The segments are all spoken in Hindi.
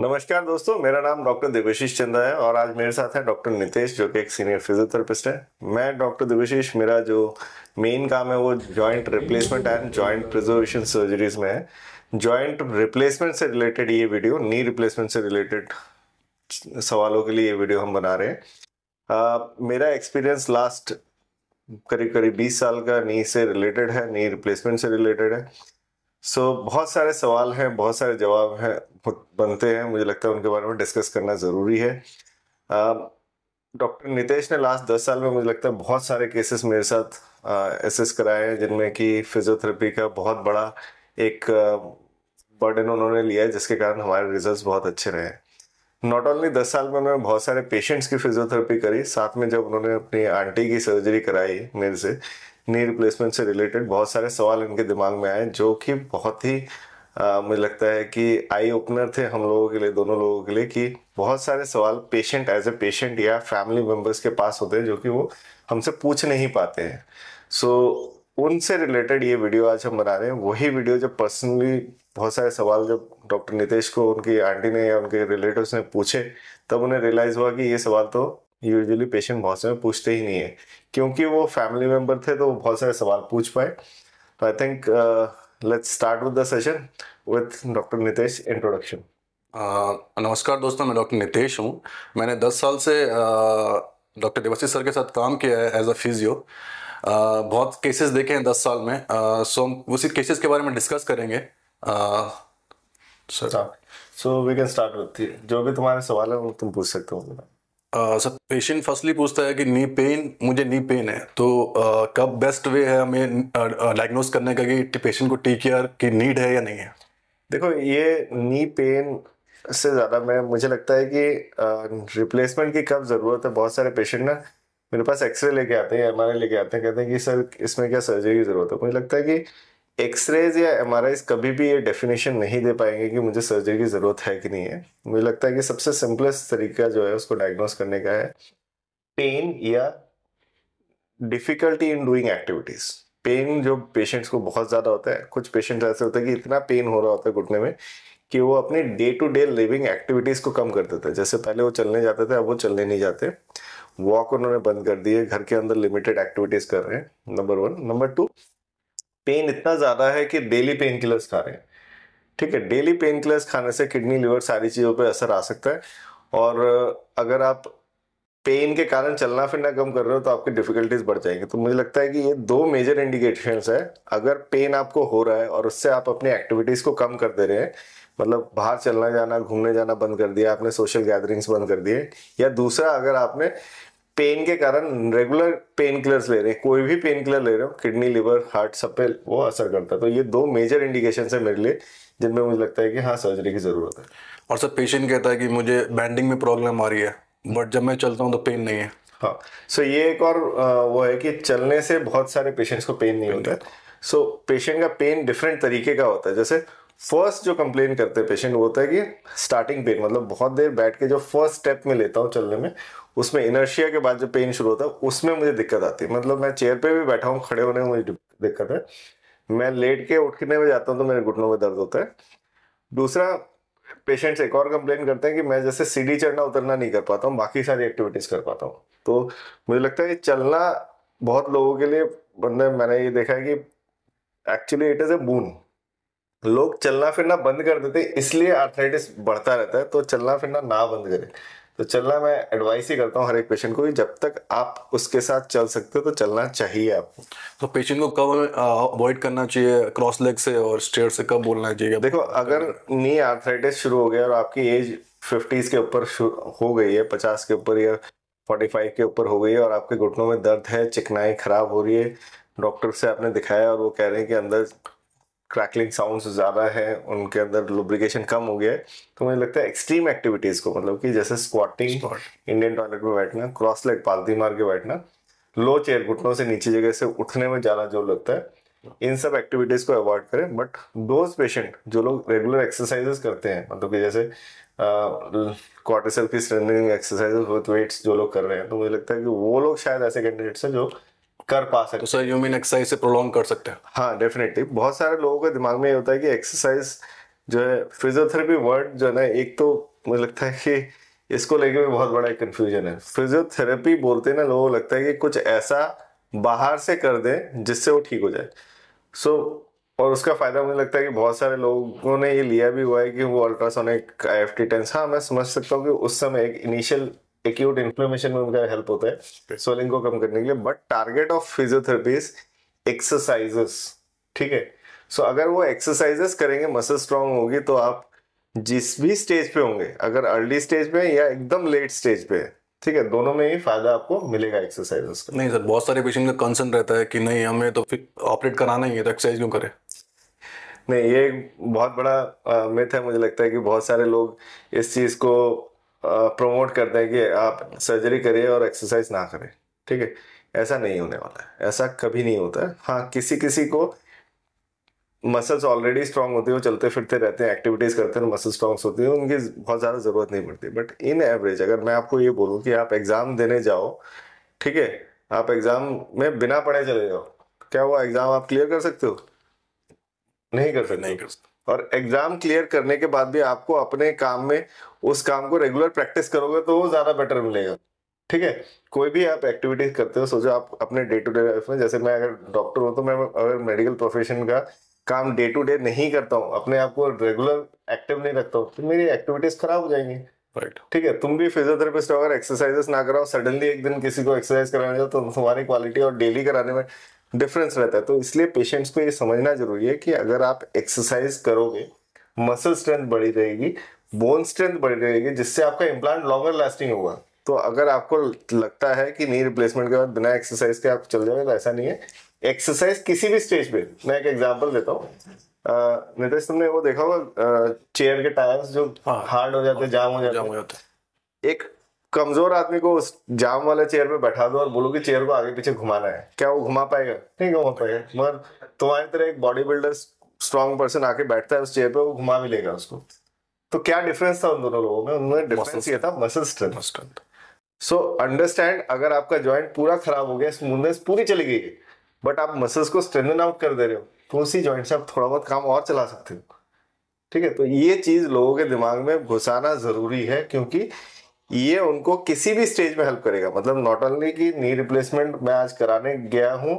नमस्कार दोस्तों मेरा नाम डॉक्टर देवशीष चंदा है और आज मेरे साथ है डॉक्टर नितेश जो कि एक सीनियर फिजियोथेरेपिस्ट है मैं डॉक्टर देवशीष मेरा जो मेन काम है वो joint replacement and joint preservation surgeries में है जॉइंट रिप्लेसमेंट से रिलेटेड ये वीडियो नी रिप्लेसमेंट से रिलेटेड सवालों के लिए ये वीडियो हम बना रहे हैं uh, मेरा एक्सपीरियंस लास्ट करीब करीब बीस साल का नी से रिलेटेड है नी रिप्लेसमेंट से रिलेटेड है सो so, बहुत सारे सवाल हैं बहुत सारे जवाब हैं बनते हैं मुझे लगता है उनके बारे में डिस्कस करना ज़रूरी है डॉक्टर नितेश ने लास्ट दस साल में मुझे लगता है बहुत सारे केसेस मेरे साथ एसेस कराए हैं जिनमें कि फिजियोथेरेपी का बहुत बड़ा एक बर्डन उन्होंने लिया है जिसके कारण हमारे रिजल्ट्स बहुत अच्छे रहे नॉट ओनली दस साल में उन्होंने बहुत सारे पेशेंट्स की फिजियोथेरेपी करी साथ में जब उन्होंने अपनी आंटी की सर्जरी कराई मेरे से नी रिप्लेसमेंट से रिलेटेड बहुत सारे सवाल इनके दिमाग में आए जो कि बहुत ही आ, मुझे लगता है कि आई ओपनर थे हम लोगों के लिए दोनों लोगों के लिए कि बहुत सारे सवाल पेशेंट एज ए पेशेंट या फैमिली मेम्बर्स के पास होते हैं जो कि वो हमसे पूछ नहीं पाते हैं सो so, उनसे रिलेटेड ये वीडियो आज हम बना रहे हैं वही वीडियो जब पर्सनली बहुत सारे सवाल जब डॉक्टर नितेश को उनकी आंटी ने या उनके रिलेटिव ने पूछे तब उन्हें रियलाइज हुआ कि ये सवाल तो यूजुअली पेशेंट बहुत समय पूछते ही नहीं है क्योंकि वो फैमिली मेम्बर थे तो वो बहुत सारे सवाल पूछ पाए तो I think let's start with the session with doctor Nitesh introduction नमस्कार दोस्तों मैं डॉक्टर नितेश हूँ मैंने 10 साल से डॉक्टर देवासी सर के साथ काम किया है एज अ फिजियो बहुत केसेस देखे हैं 10 साल में सो हम उसी केसेस के बारे में डिस्कस करेंगे sir so we can start जो भी तुम्हारे सवाल है वो तुम पूछ सकते हो सर पेशेंट फर्स्टली पूछता है कि नी पेन मुझे नी पेन है तो uh, कब बेस्ट वे है हमें डायग्नोज uh, करने का कि पेशेंट को टी केयर की नीड है या नहीं है देखो ये नी पेन से ज़्यादा मैं मुझे लगता है कि रिप्लेसमेंट की कब ज़रूरत है बहुत सारे पेशेंट ना मेरे पास एक्सरे लेके आते हैं एम लेके आते हैं कहते हैं कि सर इसमें क्या सर्जरी की ज़रूरत है मुझे लगता है कि एक्सरेज या एम कभी भी ये डेफिनेशन नहीं दे पाएंगे कि मुझे सर्जरी की ज़रूरत है कि नहीं है मुझे लगता है कि सबसे सिंपलेस्ट तरीका जो है उसको डायग्नोस करने का है पेन या difficulty in doing activities pain जो पेशेंट्स को बहुत ज़्यादा होता है कुछ पेशेंट्स ऐसे होते हैं कि इतना पेन हो रहा होता है घुटने में कि वो अपने day to day living activities को कम कर देते हैं जैसे पहले वो चलने जाते थे अब वो चलने नहीं जाते वॉक उन्होंने बंद कर दिए घर के अंदर लिमिटेड एक्टिविटीज़ कर रहे हैं number one number two pain इतना ज़्यादा है कि डेली पेन किलर्स खा रहे हैं ठीक है डेली पेन किलर्स खाने से किडनी लिवर सारी चीज़ों पर असर आ सकता है और अगर आप पेन के कारण चलना फिरना कम कर रहे हो तो आपकी डिफिकल्टीज बढ़ जाएंगी तो मुझे लगता है कि ये दो मेजर इंडिकेशंस है अगर पेन आपको हो रहा है और उससे आप अपनी एक्टिविटीज़ को कम कर दे रहे हैं मतलब बाहर चलना जाना घूमने जाना बंद कर दिया आपने सोशल गैदरिंग्स बंद कर दिए या दूसरा अगर आपने पेन के कारण रेगुलर पेन किलर्स ले रहे हैं कोई भी पेन किलर ले रहे हो किडनी लिवर हार्ट सब पे वो असर करता है तो ये दो मेजर इंडिकेशन है मेरे लिए जिनमें मुझे लगता है कि हाँ सर्जरी की ज़रूरत है और सर पेशेंट कहता है कि मुझे बैंडिंग में प्रॉब्लम आ रही है बट जब मैं चलता हूँ तो पेन नहीं है हाँ सो so, ये एक और वो है कि चलने से बहुत सारे पेशेंट्स को पेन नहीं होता है सो so, पेशेंट का पेन डिफरेंट तरीके का होता है जैसे फर्स्ट जो कंप्लेन करते हैं पेशेंट वो होता है कि स्टार्टिंग पेन मतलब बहुत देर बैठ के जो फर्स्ट स्टेप में लेता हूँ चलने में उसमें इनर्शिया के बाद जो पेन शुरू होता है उसमें मुझे दिक्कत आती है मतलब मैं चेयर पे भी बैठा हूँ खड़े होने में मुझे दिक्कत है मैं लेट के उठने में जाता हूँ तो मेरे घुटनों में दर्द होता है दूसरा पेशेंट्स एक और कंप्लेन करते हैं कि मैं जैसे सीढ़ी चढ़ना उतरना नहीं कर पाता हूँ बाकी सारी एक्टिविटीज़ कर पाता हूँ तो मुझे लगता है कि चलना बहुत लोगों के लिए बंदे मैंने ये देखा है कि actually it is a boon लोग चलना फिरना बंद कर देते इसलिए आर्थराइटिस बढ़ता रहता है तो चलना फिरना ना बंद करें तो चलना मैं एडवाइस ही करता हूँ हर एक पेशेंट को जब तक आप उसके साथ चल सकते हो तो चलना चाहिए आपको तो पेशेंट को कब अवॉइड करना चाहिए क्रॉस लेग से और स्टेयर से कब बोलना चाहिए देखो अगर नी आर्थराइटिस शुरू हो गया और आपकी एज फिफ्टीज के ऊपर हो गई है पचास के ऊपर या फोर्टी फाइव के ऊपर हो गई है और आपके घुटनों में दर्द है चिकनाई खराब हो रही है डॉक्टर से आपने दिखाया और वो कह रहे हैं कि अंदर क्रैकलिंग साउंड ज़्यादा है उनके अंदर लुब्रिकेशन कम हो गया है तो मुझे लगता है एक्सट्रीम एक्टिविटीज़ को मतलब कि जैसे स्क्वाटिंग इंडियन टॉयलेट में बैठना क्रॉस लेग पालती मार के बैठना लो चेयर घुटनों से नीचे जगह से उठने में ज़्यादा जोर लगता है इन सब एक्टिविटीज़ को अवॉइड करें बट दोज पेशेंट जो लोग रेगुलर एक्सरसाइजेस करते हैं मतलब कि जैसे क्वार्टर की स्ट्रेंथनिंग एक्सरसाइजेस विथ वेट्स जो लोग कर रहे हैं तो मुझे लगता है कि वो लोग शायद ऐसे कैंडिडेट्स हैं जो कर पा सकते तो सर यू मीन एक्सरसाइज से प्रोलॉन्ग कर सकते हैं हाँ डेफिनेटली बहुत सारे लोगों के दिमाग में ये होता है कि एक्सरसाइज जो है फिजियोथेरेपी वर्ड जो है ना एक तो मुझे लगता है कि इसको लेके भी बहुत बड़ा कंफ्यूजन है फिजियोथेरेपी बोलते ना लोगों को लगता है कि कुछ ऐसा बाहर से कर दें जिससे वो ठीक हो जाए सो so, और उसका फायदा मुझे लगता है कि बहुत सारे लोगों ने ये लिया भी हुआ है कि वो ultrasonic I F T TENS हाँ मैं समझ सकता हूँ कि उस समय एक इनिशियल एक्यूट इन्फ्लेमेशन में उनका हेल्प होता है स्वेलिंग को कम करने के लिए but target of physiotherapy exercises ठीक है सो अगर वो एक्सरसाइजेस करेंगे मसल स्ट्रांग होगी तो आप जिस भी स्टेज पे होंगे अगर अर्ली स्टेज पे या एकदम लेट स्टेज पे ठीक है दोनों में ही फायदा आपको मिलेगा एक्सरसाइजेस का नहीं सर बहुत सारे पेशेंट का कंसर्न रहता है कि नहीं हमें तो ऑपरेट कराना ही है तो एक्सरसाइज क्यों करें नहीं ये एक बहुत बड़ा मिथ है मुझे लगता है कि बहुत सारे लोग इस चीज़ को प्रमोट करते हैं कि आप सर्जरी करिए और एक्सरसाइज ना करें ठीक है ऐसा नहीं होने वाला है ऐसा कभी नहीं होता है हाँ किसी किसी को मसल्स ऑलरेडी स्ट्रांग होते हैं वो चलते फिरते रहते हैं एक्टिविटीज़ करते हैं मसल तो स्ट्रांग्स होती हैं उनकी बहुत ज़्यादा ज़रूरत नहीं पड़ती बट इन एवरेज अगर मैं आपको ये बोलूँ कि आप एग्ज़ाम देने जाओ ठीक है आप एग्ज़ाम में बिना पढ़े चले जाओ क्या वो एग्ज़ाम आप क्लियर कर सकते हो नहीं कर सकते नहीं कर सकते और एग्जाम क्लियर करने के बाद भी आपको अपने काम में उस काम को रेगुलर प्रैक्टिस करोगे तो वो ज्यादा बेटर मिलेगा ठीक है कोई भी आप एक्टिविटीज करते हो सोचो आप अपने डे टू डे लाइफ में जैसे मैं अगर डॉक्टर हूँ तो मैं अगर मेडिकल प्रोफेशन का काम डे टू डे नहीं करता हूँ अपने आप को रेगुलर एक्टिव नहीं रखता हूँ तो मेरी एक्टिविटीज खराब हो जाएंगी राइट ठीक है तुम भी फिजियोथेरापिस्ट हो अगर एक्सरसाइजेस ना कराओ सडनली एक दिन किसी को एक्सरसाइज कराने जाओ तो तुम्हारी क्वालिटी और डेली कराने में डिफरेंस रहता है तो इसलिए पेशेंट्स को ये समझना जरूरी है कि अगर आप एक्सरसाइज करोगे मसल स्ट्रेंथ बढ़ी रहेगी बोन स्ट्रेंथ बढ़ी रहेगी जिससे आपका इम्प्लांट लॉन्गर लास्टिंग होगा तो अगर आपको लगता है कि नी रिप्लेसमेंट के बाद बिना एक्सरसाइज के आप चल जाओगे तो ऐसा नहीं है एक्सरसाइज किसी भी स्टेज पे मैं एक एग्जांपल देता हूँ नितेश तुमने वो देखा होगा चेयर के टायर्स जो हार्ड हो जाते हैं जाम हो जाते हैं एक कमजोर आदमी को उस जाम वाले चेयर पे बैठा दो और बोलो कि चेयर को आगे पीछे घुमाना है क्या वो घुमा पाएगा नहीं घुमा पाएगा मगर तुम्हारी तरह एक बॉडी बिल्डर स्ट्रॉन्ग पर्सन आके बैठता है उस चेयर पे वो घुमा भी लेगा उसको तो क्या डिफरेंस था उन दोनों लोगों में उनमें डिफरेंस ये था muscle strength strength so understand अगर आपका ज्वाइंट पूरा खराब हो गया स्मूथनेस पूरी चली गई है बट आप मसल्स को स्ट्रेंथन आउट कर दे रहे हो तो उसी ज्वाइंट से आप थोड़ा बहुत काम और चला सकते हो ठीक है तो ये चीज लोगों के दिमाग में घुसाना जरूरी है क्योंकि ये उनको किसी भी स्टेज में हेल्प करेगा मतलब नॉट ओनली कि नी रिप्लेसमेंट मैं आज कराने गया हूँ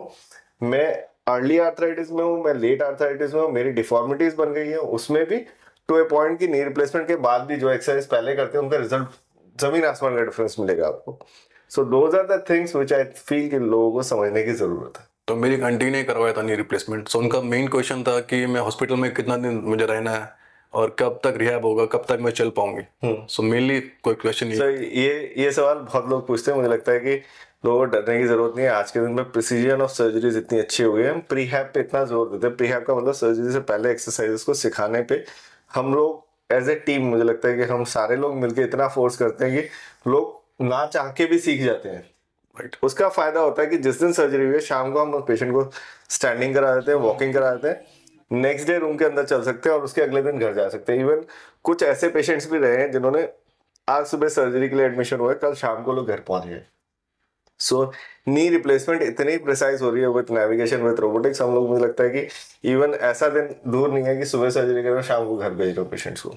मैं अर्ली आर्थराइटिस में हूँ मैं लेट आर्थराइटिस में हूँ मेरी डिफॉर्मिटीज बन गई है उसमें भी टू ए पॉइंट की नी रिप्लेसमेंट के बाद भी जो एक्सरसाइज पहले करते हैं उनका रिजल्ट जमीन आसमान का डिफरेंस मिलेगा आपको so those are the things which I feel कि लोगों को समझने की ज़रूरत है तो मेरी कंटिन्यू करवाया था नी रिप्लेसमेंट सो उनका मेन क्वेश्चन था कि मैं हॉस्पिटल में कितना दिन मुझे रहना है और कब तक रिहाब होगा कब तक मैं चल पाऊंगी सो हम्म। मेनली कोई क्वेश्चन सर ये ये सवाल बहुत लोग पूछते हैं मुझे लगता है कि लोगों को डरने की जरूरत नहीं है आज के दिन में प्रिसीजन ऑफ सर्जरीज इतनी अच्छी हो गई है हम प्रीहैप पे इतना जोर देते हैं प्रीहैप का मतलब सर्जरी से पहले एक्सरसाइजेस को सिखाने पे हम लोग एज ए टीम मुझे लगता है कि हम सारे लोग मिलकर इतना फोर्स करते हैं कि लोग ना चाह के भी सीख जाते हैं राइट उसका फायदा होता है कि जिस दिन सर्जरी हुई है शाम को हम पेशेंट को स्टैंडिंग करा देते हैं वॉकिंग करा देते हैं नेक्स्ट डे रूम के अंदर चल सकते हैं और उसके अगले दिन घर जा सकते हैं इवन कुछ ऐसे पेशेंट्स भी रहे हैं जिन्होंने आज सुबह सर्जरी के लिए एडमिशन हुआ कल शाम को लोग घर पहुंच गए सो नी रिप्लेसमेंट इतनी प्रिसाइज हो रही है विथ नेविगेशन विथ रोबोटिक्स हम लोग मुझे लगता है कि इवन ऐसा दिन दूर नहीं है कि सुबह सर्जरी करो शाम को घर भेज हो पेशेंट्स को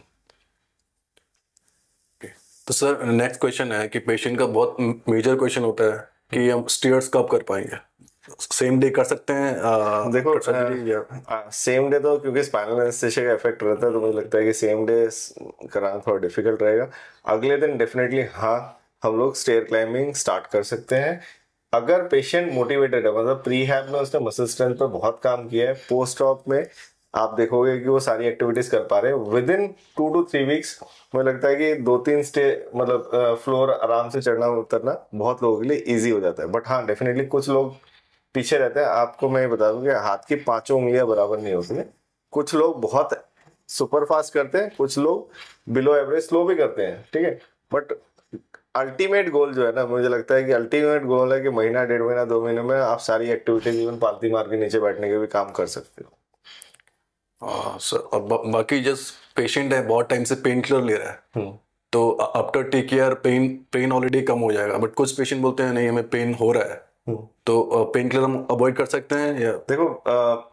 तो सर नेक्स्ट क्वेश्चन है कि पेशेंट का बहुत मेजर क्वेश्चन होता है कि हम स्टीयर्स कब कर पाएंगे सेम डे कर सकते हैं आ, देखो सेम डे तो क्योंकि स्पाइनल एनेस्थेसिया का इफेक्ट रहता है तो मुझे लगता है कि सेम डे कराना थोड़ा डिफिकल्ट रहेगा अगले दिन डेफिनेटली हाँ हम लोग स्टेयर क्लाइंबिंग स्टार्ट कर सकते हैं अगर पेशेंट मोटिवेटेड है मतलब प्री हैप में उसने मसल स्ट्रेंथ पर बहुत काम किया है पोस्ट ऑप में आप देखोगे कि वो सारी एक्टिविटीज कर पा रहे हैं within two to three weeks मुझे लगता है कि दो तीन स्टे मतलब फ्लोर आराम से चढ़ना उतरना बहुत लोगों के लिए इजी हो जाता है बट हाँ डेफिनेटली कुछ लोग पीछे रहते हैं आपको मैं बता दूं कि हाथ की पांचों उंगलियां बराबर नहीं होती कुछ लोग बहुत सुपर फास्ट करते हैं कुछ लोग बिलो एवरेज स्लो भी करते हैं ठीक है बट अल्टीमेट गोल जो है ना मुझे लगता है कि अल्टीमेट गोल है कि महीना डेढ़ महीना दो महीने में आप सारी एक्टिविटीज इवन पालती मार के नीचे बैठने के भी काम कर सकते हो हाँ, सर और बाकी जस्ट पेशेंट है बहुत टाइम से पेन किलर ले रहा है हम्म। तो after take care pain pain already कम हो जाएगा बट कुछ पेशेंट बोलते हैं नहीं हमें पेन हो रहा है तो पेन किलर हम अवॉइड कर सकते हैं या देखो आ,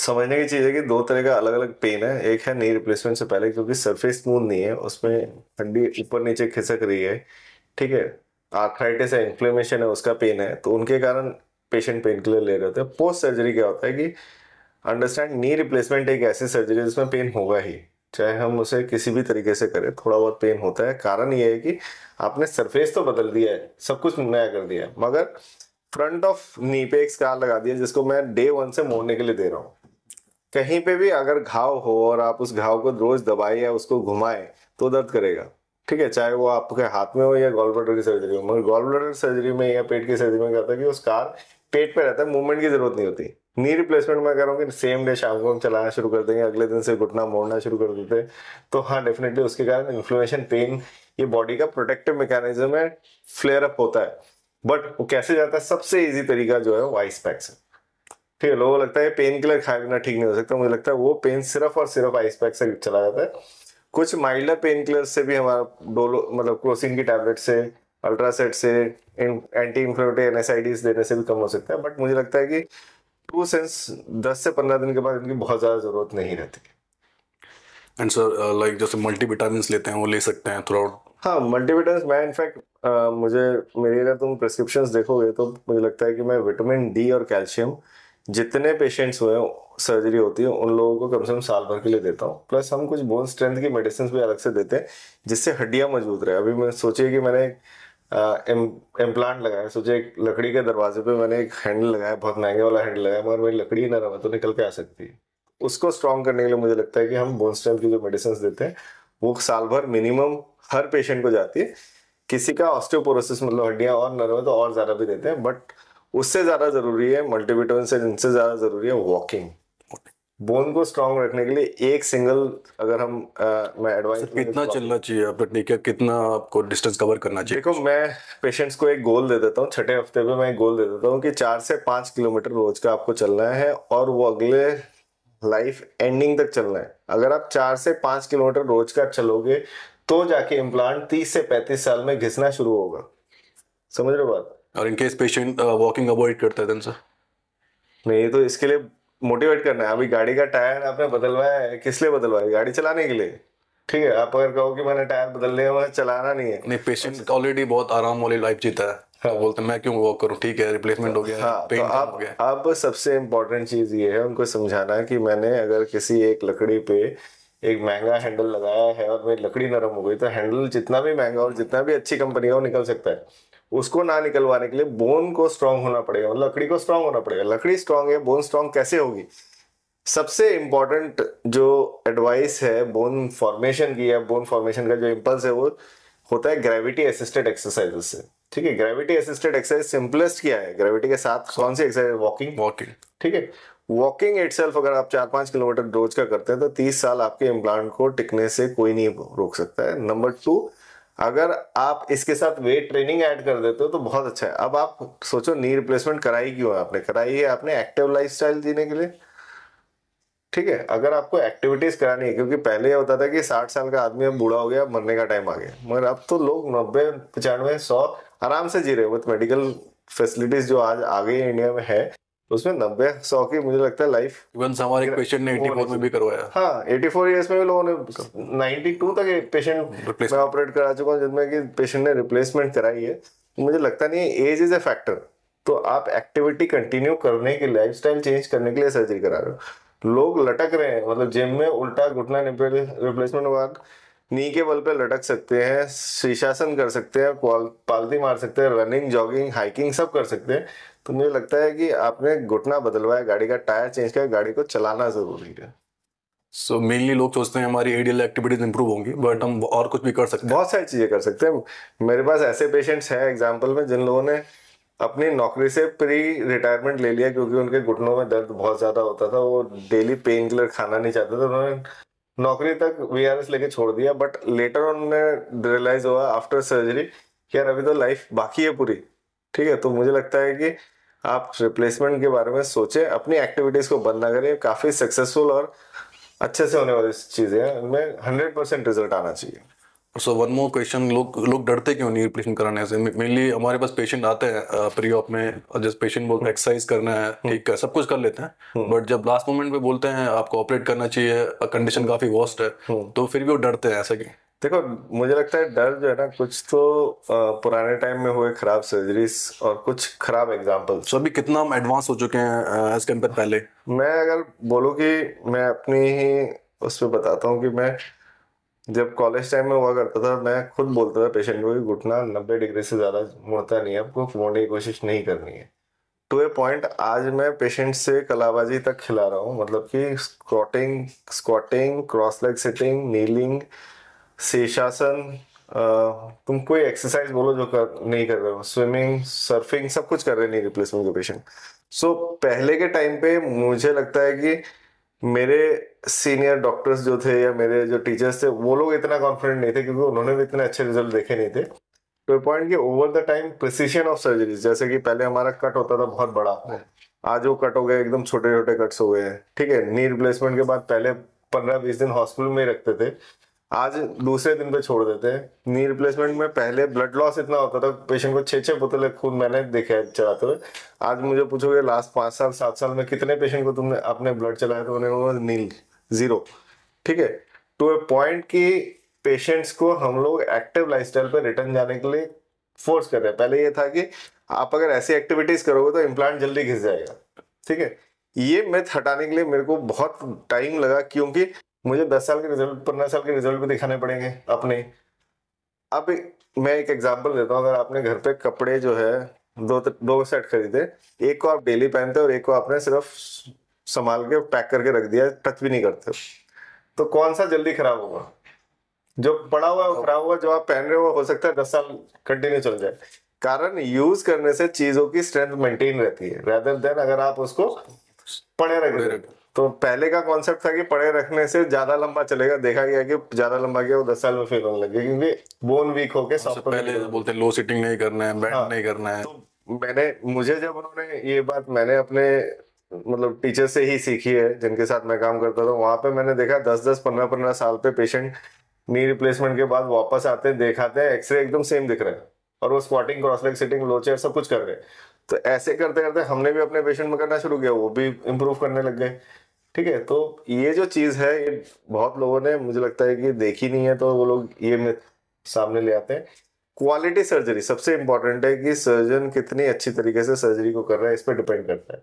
समझने की चीज़ है कि दो तरह का अलग अलग पेन है एक है नी रिप्लेसमेंट से पहले क्योंकि सरफेस स्मूथ नहीं है उसमें हड्डी ऊपर नीचे खिसक रही है ठीक है आर्थराइटिस है इन्फ्लेमेशन है उसका पेन है तो उनके कारण पेशेंट पेन किलर ले रहे होते हैं पोस्ट सर्जरी क्या होता है कि अंडरस्टैंड नी रिप्लेसमेंट एक ऐसी सर्जरी है जिसमें पेन होगा ही चाहे हम उसे किसी भी तरीके से करें थोड़ा बहुत पेन होता है कारण ये है कि आपने सरफेस तो बदल दिया है सब कुछ नया कर दिया है मगर फ्रंट ऑफ नी पे एक स्कार लगा दिया जिसको मैं डे वन से मोड़ने के लिए दे रहा हूँ कहीं पे भी अगर घाव हो और आप उस घाव को रोज दबाए या उसको घुमाए तो दर्द करेगा ठीक है चाहे वो आपके हाथ में हो या गोल ब्लडर की सर्जरी हो मगर गोल ब्लडर सर्जरी में या पेट की सर्जरी में कहता है कि वो स्कार पेट पे रहता है मूवमेंट की जरूरत नहीं होती नी रिप्लेसमेंट में कह रहा हूँ कि सेम डे शाम को हम चलाना शुरू कर देंगे अगले दिन से घुटना मोड़ना शुरू कर देते हैं तो हाँ डेफिनेटली उसके कारण इन्फ्लेमेशन पेन ये बॉडी का प्रोटेक्टिव मैकेनिज्म है फ्लेयर अप होता है बट वो कैसे जाता है सबसे इजी तरीका जो है वो आइस पैक से ठीक है लोगों को लगता है पेन किलर खाए बिना ठीक नहीं हो सकता मुझे लगता है वो पेन सिर्फ और सिर्फ आइस पैक से चला जाता है कुछ माइल्डर पेन किलर से भी हमारा डोलो मतलब क्रोसिन की टैबलेट से अल्ट्रासेट से इन एंटी इन्फ्लेमेटरी एनएसआईडीज देने से भी कम हो सकता है बट मुझे लगता है कि टू सेंस दस से पंद्रह दिन के बाद इनकी बहुत ज़्यादा ज़रूरत नहीं रहती एंड सर लाइक जैसे मल्टी विटामिन लेते हैं वो ले सकते हैं थ्रू आउट हाँ मल्टीविटामिन मैं इनफैक्ट मुझे मेरी अगर तुम प्रिस्क्रिप्शन देखोगे तो मुझे लगता है कि मैं विटामिन डी और कैल्शियम जितने पेशेंट्स हुए सर्जरी होती है उन लोगों को कम से कम साल भर के लिए देता हूँ प्लस हम कुछ बोन स्ट्रेंथ की मेडिसिन भी अलग से देते हैं जिससे हड्डियाँ मजबूत रहे अभी मैं सोचिए कि मैंने इम्प्लांट लगाया सोचिए एक लकड़ी के दरवाजे पे मैंने एक हैंडल लगाया बहुत महंगे वाला हैंडल लगाया मगर मेरी लकड़ी नरम है तो निकल के आ सकती है उसको स्ट्रॉन्ग करने के लिए मुझे लगता है कि हम बोन स्ट्रेंथ की जो मेडिसिन देते हैं वो साल भर मिनिमम हर पेशेंट को जाती है किसी का ऑस्टियोपोरोसिस मतलब हड्डियाँ और नर्व तो और ज़्यादा भी देते हैं बट उससे ज़्यादा ज़रूरी है मल्टीविटामिन से जिनसे ज़्यादा ज़रूरी है वॉकिंग बोन को स्ट्रॉन्ग रखने के लिए एक सिंगल अगर हम आ, मैं एडवाइस कितना तो चलना चाहिए आपका ठीक है कितना आपको डिस्टेंस कवर करना चाहिए देखो मैं पेशेंट्स को एक गोल दे देता हूँ छठे हफ्ते पे मैं एक गोल दे देता हूँ कि चार से पाँच किलोमीटर रोज का आपको चलना है और वो अगले लाइफ एंडिंग तक चलना है अगर आप चार से पाँच किलोमीटर रोज का चलोगे तो जाके इम्प्लांट तीस से पैंतीस साल में घिसना शुरू होगा समझ रहे बात और इनकेस पेशेंट वॉकिंग अवॉइड करता है सर नहीं ये तो इसके लिए मोटिवेट करना है अभी गाड़ी का टायर आपने बदलवाया है किस लिए बदलवाया गाड़ी चलाने के लिए ठीक है आप अगर कहो कि मैंने टायर बदल लिया मैं चलाना नहीं है नहीं पेशेंट ऑलरेडी बहुत आराम वाली लाइफ जीता है हाँ। तो बोलते मैं क्यों वॉक करूं ठीक है रिप्लेसमेंट हो गया हाँ, पेन तो आप, हो गया अब सबसे इम्पोर्टेंट चीज ये है उनको समझाना कि मैंने अगर किसी एक लकड़ी पे एक महंगा हैंडल लगाया है और मेरी लकड़ी नरम हो गई तो हैंडल जितना भी महंगा और जितना भी अच्छी कंपनी का वो निकल सकता है उसको ना निकलवाने के लिए बोन को स्ट्रांग होना पड़ेगा और मतलब लकड़ी को स्ट्रांग होना पड़ेगा लकड़ी स्ट्रांग है बोन स्ट्रांग कैसे होगी सबसे इंपॉर्टेंट जो एडवाइस है बोन फॉर्मेशन की या बोन फॉर्मेशन का जो इम्पल्स है वो होता है ग्रेविटी असिस्टेड एक्सरसाइज से ठीक है ग्रेविटी असिस्टेड एक्सरसाइज सिंपलेस्ट क्या है ग्रेविटी के साथ कौन सी एक्सरसाइज वॉकिंग वॉकिंग ठीक है वॉकिंग इट अगर आप चार पांच किलोमीटर रोज का करते हैं तो तीस साल आपके इम्प्लांट को टिकने से कोई नहीं रोक सकता है नंबर टू अगर आप इसके साथ वेट ट्रेनिंग ऐड कर देते हो तो बहुत अच्छा है अब आप सोचो नी रिप्लेसमेंट कराई क्यों है आपने कराई है आपने एक्टिव लाइफस्टाइल जीने के लिए ठीक है अगर आपको एक्टिविटीज करानी है क्योंकि पहले यह होता था कि 60 साल का आदमी अब बूढ़ा हो गया मरने का टाइम आ गया मगर अब तो लोग नब्बे पचानवे सौ आराम से जी रहे हो विथ मेडिकल फैसिलिटीज जो आज आ गई इंडिया में है उसमें नब्बे सौ की मुझे लगता है लाइफ इवन हमारे पेशेंट ने 84 में भी करवाया हाँ 84 इयर्स में भी लोगों ने 92 तक पेशेंट मैं ऑपरेट करा चुका हूँ जिसमें कि पेशेंट ने रिप्लेसमेंट कराई है मुझे लगता नहीं एज इज ए फैक्टर तो आप एक्टिविटी कंटिन्यू करने के लाइफ चेंज करने के लिए सर्जरी करा रहे हो लोग लटक रहे हैं मतलब जिम में उल्टा घुटना रिप्लेसमेंट हुआ नी के बल पे लटक सकते हैं शीशासन कर सकते हैं पालती मार सकते हैं रनिंग जॉगिंग हाइकिंग सब कर सकते हैं तो मुझे लगता है कि आपने घुटना बदलवाया गाड़ी का टायर चेंज किया गाड़ी को चलाना जरूरी है सो मेनली लोग सोचते हैं हमारी एडियल एक्टिविटीज इंप्रूव होंगी बट हम और कुछ भी कर सकते हैं बहुत सारी चीज़ें कर सकते हैं मेरे पास ऐसे पेशेंट्स हैं एग्जाम्पल में जिन लोगों ने अपनी नौकरी से प्री रिटायरमेंट ले लिया क्योंकि उनके घुटनों में दर्द बहुत ज़्यादा होता था वो डेली पेन किलर खाना नहीं चाहते थे उन्होंने नौकरी तक वी लेके छोड़ दिया बट लेटर उन्होंने रियलाइज हुआ आफ्टर सर्जरी कि यार अभी तो लाइफ बाकी है पूरी ठीक है तो मुझे लगता है कि आप रिप्लेसमेंट के बारे में सोचें अपनी एक्टिविटीज को बंद ना करें काफी सक्सेसफुल और अच्छे से होने वाली चीजें हैं उनमें हंड्रेड परसेंट रिजल्ट आना चाहिए सो वन मोर क्वेश्चन लोग लोग डरते क्यों नहीं रिप्लेसमेंट कराने से मेनली हमारे पास पेशेंट आते हैं प्री ऑप में और जैसे पेशेंट बोलते हैं एक्सरसाइज करना है हम्म। ठीक है सब कुछ कर लेते हैं बट हम्म। जब लास्ट मोमेंट पे बोलते हैं आपको ऑपरेट करना चाहिए कंडीशन काफी वर्स्ट है हम्म। तो फिर भी वो डरते हैं ऐसा की देखो मुझे लगता है डर जो है ना कुछ तो पुराने टाइम में हुए खराब सर्जरीज और कुछ खराब एग्जाम्पल सो अभी कितना हम एडवांस हो चुके हैं एज कम्पेयर पहले मैं अगर बोलूँ कि मैं अपनी ही उस पर बताता हूँ कि मैं जब कॉलेज टाइम में हुआ करता था मैं खुद बोलता था पेशेंट को घुटना नब्बे डिग्री से ज़्यादा मुड़ता नहीं है आपको मोड़ने की कोशिश नहीं करनी है टू ए पॉइंट आज मैं पेशेंट से कलाबाजी तक खिला रहा हूँ मतलब कि squatting squatting cross leg sitting kneeling शेषासन तुम कोई एक्सरसाइज बोलो जो कर नहीं कर रहे हो स्विमिंग सर्फिंग सब कुछ कर रहे नहीं रिप्लेसमेंट के पेशेंट सो पहले के टाइम पे मुझे लगता है कि मेरे सीनियर डॉक्टर्स जो थे या मेरे जो टीचर्स थे वो लोग इतना कॉन्फिडेंट नहीं थे क्योंकि उन्होंने भी इतने अच्छे रिजल्ट देखे नहीं थे तो पॉइंट कि over the time precision of surgeries जैसे कि पहले हमारा कट होता था बहुत बड़ा हाँ। आज वो कट हो गया एकदम छोटे छोटे कट्स हो गए हैं ठीक है नी रिप्लेसमेंट के बाद पहले पंद्रह बीस दिन हॉस्पिटल में ही रखते थे आज दूसरे दिन पे छोड़ देते हैं नी रिप्लेसमेंट में पहले ब्लड लॉस इतना होता था पेशेंट को छः छह बोतलें खून मैंने देखे चलाते हुए आज मुझे पूछोगे लास्ट पांच साल सात साल में कितने पेशेंट को तुमने अपने ब्लड चलाया था उन्होंने नील जीरो ठीक है टू ए पॉइंट की पेशेंट्स को हम लोग एक्टिव लाइफस्टाइल पे रिटर्न जाने के लिए फोर्स कर रहे हैं पहले ये था कि आप अगर ऐसी एक्टिविटीज करोगे तो इम्प्लांट जल्दी घिस जाएगा ठीक है ये मिथ हटाने के लिए मेरे को बहुत टाइम लगा क्योंकि मुझे दस साल के रिजल्ट पंद्रह साल के रिजल्ट भी दिखाने पड़ेंगे अपने अब मैं एक एग्जाम्पल देता हूँ अगर आपने घर पे कपड़े जो है दो दो सेट खरीदे एक को आप डेली पहनते हो और एक को आपने सिर्फ संभाल के पैक करके रख दिया टच भी नहीं करते तो कौन सा जल्दी खराब होगा जो पड़ा हुआ है खराब हुआ जो आप पहन रहे हो हो सकता है दस साल कंटिन्यू चल जाए कारण यूज करने से चीजों की स्ट्रेंथ मेंटेन रहती है रेदर देन अगर आप उसको पड़े रख तो पहले का कॉन्सेप्ट था कि पड़े रखने से ज्यादा लंबा चलेगा देखा गया कि ज्यादा लंबा गया वो दस साल में फेल होने लगे क्योंकि बोन वीक होके पहले बोलते लो सिटिंग नहीं करना है बैठ हाँ, नहीं करना है तो मैंने मुझे जब उन्होंने ये बात मैंने अपने मतलब टीचर से ही सीखी है जिनके साथ मैं काम करता था वहां पे मैंने देखा दस दस पंद्रह पंद्रह साल पे पेशेंट नी रिप्लेसमेंट के बाद वापस आते हैं देखाते हैं एक्सरे एकदम सेम दिख रहे हैं और वो squatting cross leg sitting low chair सब कुछ कर रहे हैं तो ऐसे करते करते हमने भी अपने पेशेंट में करना शुरू किया वो भी इम्प्रूव करने लग गए ठीक है तो ये जो चीज़ है ये बहुत लोगों ने मुझे लगता है कि देखी नहीं है तो वो लोग ये सामने ले आते हैं क्वालिटी सर्जरी सबसे इंपॉर्टेंट है कि सर्जन कितनी अच्छी तरीके से सर्जरी को कर रहा है इस पर डिपेंड करता है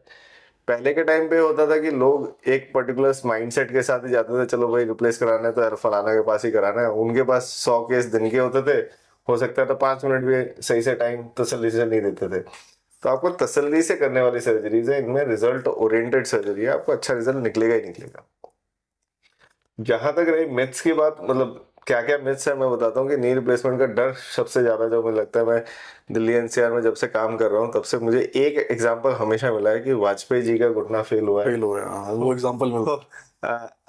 पहले के टाइम पे होता था कि लोग एक पर्टिकुलर माइंडसेट के साथ ही जाते थे चलो भाई रिप्लेस कराना है तो यार फलाना के पास ही कराना है उनके पास सौ केस दिन के होते थे हो सकता है तो पांच मिनट भी सही से टाइम तसली तो से नहीं देते थे तो आपको तसल्ली से करने वाली सर्जरीज है इनमें रिजल्ट ओरिएंटेड सर्जरी है आपको अच्छा रिजल्ट निकलेगा ही निकलेगा जहां तक रही मिथ्स की बात मतलब क्या क्या मिथ्स है मैं बताता हूँ कि नी रिप्लेसमेंट का डर सबसे ज़्यादा जो मुझे लगता है मैं दिल्ली एनसीआर में जब से काम कर रहा हूँ तब से मुझे एक एग्जाम्पल हमेशा मिला है कि वाजपेयी जी का घुटना फेल हुआ है फेल हुआ है हाँ, वो एग्जाम्पल मिला तो